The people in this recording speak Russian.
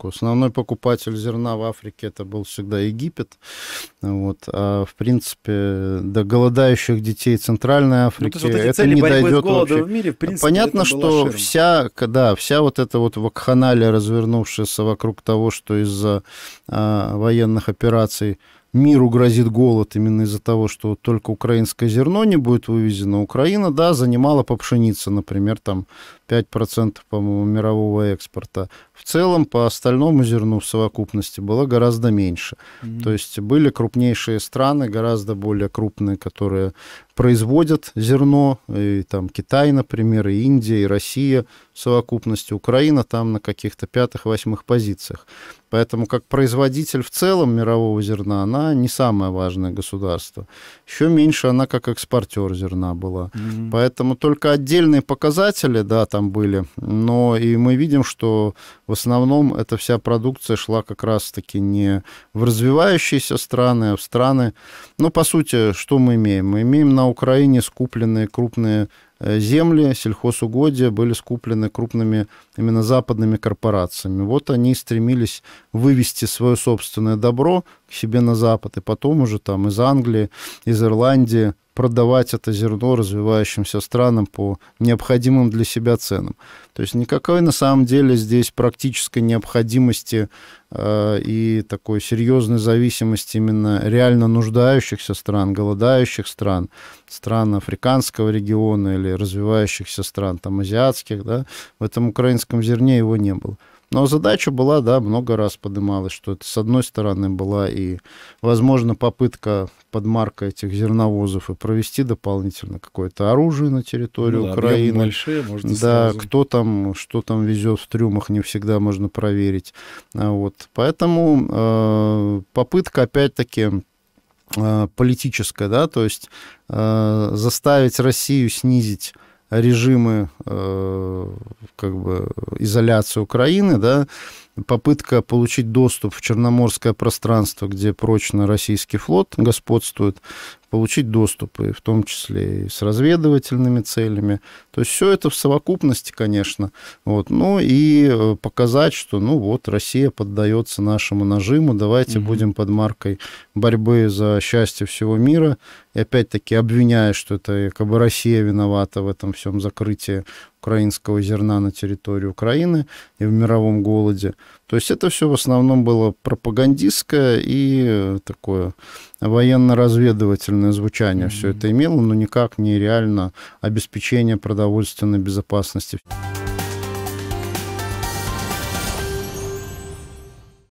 Африку. Основной покупатель зерна в Африке это был всегда Египет. Вот. А в принципе, до голодающих детей Центральной ну, Африки ну, вот это не дойдет вообще. В мире, в а принципе, Понятно, что вся, да, вся вот эта вот вакханалия, развернувшаяся вокруг того, что из-за а, военных операций миру грозит голод именно из-за того, что только украинское зерно не будет вывезено. Украина, да, занимала по пшенице, например, там 5%, по-моему, мирового экспорта. В целом по остальному зерну в совокупности было гораздо меньше. Mm-hmm. То есть были крупнейшие страны, гораздо более крупные, которые производят зерно, и там Китай, например, и Индия, и Россия в совокупности, Украина там на каких-то пятых-восьмых позициях. Поэтому как производитель в целом мирового зерна она она не самое важное государство. Еще меньше она как экспортер зерна была. Mm -hmm. Поэтому только отдельные показатели, да, там были. Но и мы видим, что в основном эта вся продукция шла как раз-таки не в развивающиеся страны, а в страны... Ну, по сути, что мы имеем? Мы имеем на Украине скупленные крупные Э, земли, сельхозугодия были скуплены крупными именно западными корпорациями. Вот они стремились вывести свое собственное добро к себе на Запад, и потом уже там из Англии, из Ирландии продавать это зерно развивающимся странам по необходимым для себя ценам. То есть никакой на самом деле здесь практической необходимости э, и такой серьезной зависимости именно реально нуждающихся стран, голодающих стран, стран африканского региона или развивающихся стран, там, азиатских, да, в этом украинском зерне его не было. Но задача была, да, много раз поднималась, что это, с одной стороны, была и, возможно, попытка подмарка этих зерновозов и провести дополнительно какое-то оружие на территорию ну, да, Украины. Большие, можно да, сразу. кто там, что там везет в трюмах, не всегда можно проверить. А вот. Поэтому э, попытка, опять-таки, э, политическая, да, то есть э, заставить Россию снизить режимы, э, как бы изоляции Украины, да, попытка получить доступ в черноморское пространство, где прочно российский флот господствует, получить доступ, и в том числе и с разведывательными целями. То есть все это в совокупности, конечно. Вот. Ну и э, показать, что ну вот Россия поддается нашему нажиму, давайте угу. будем под маркой борьбы за счастье всего мира. И опять-таки обвиняя, что это якобы Россия виновата в этом всем закрытии украинского зерна на территории Украины и в мировом голоде. То есть это все в основном было пропагандистское и такое военно-разведывательное звучание mm-hmm. все это имело, но никак не реально обеспечение продовольственной безопасности.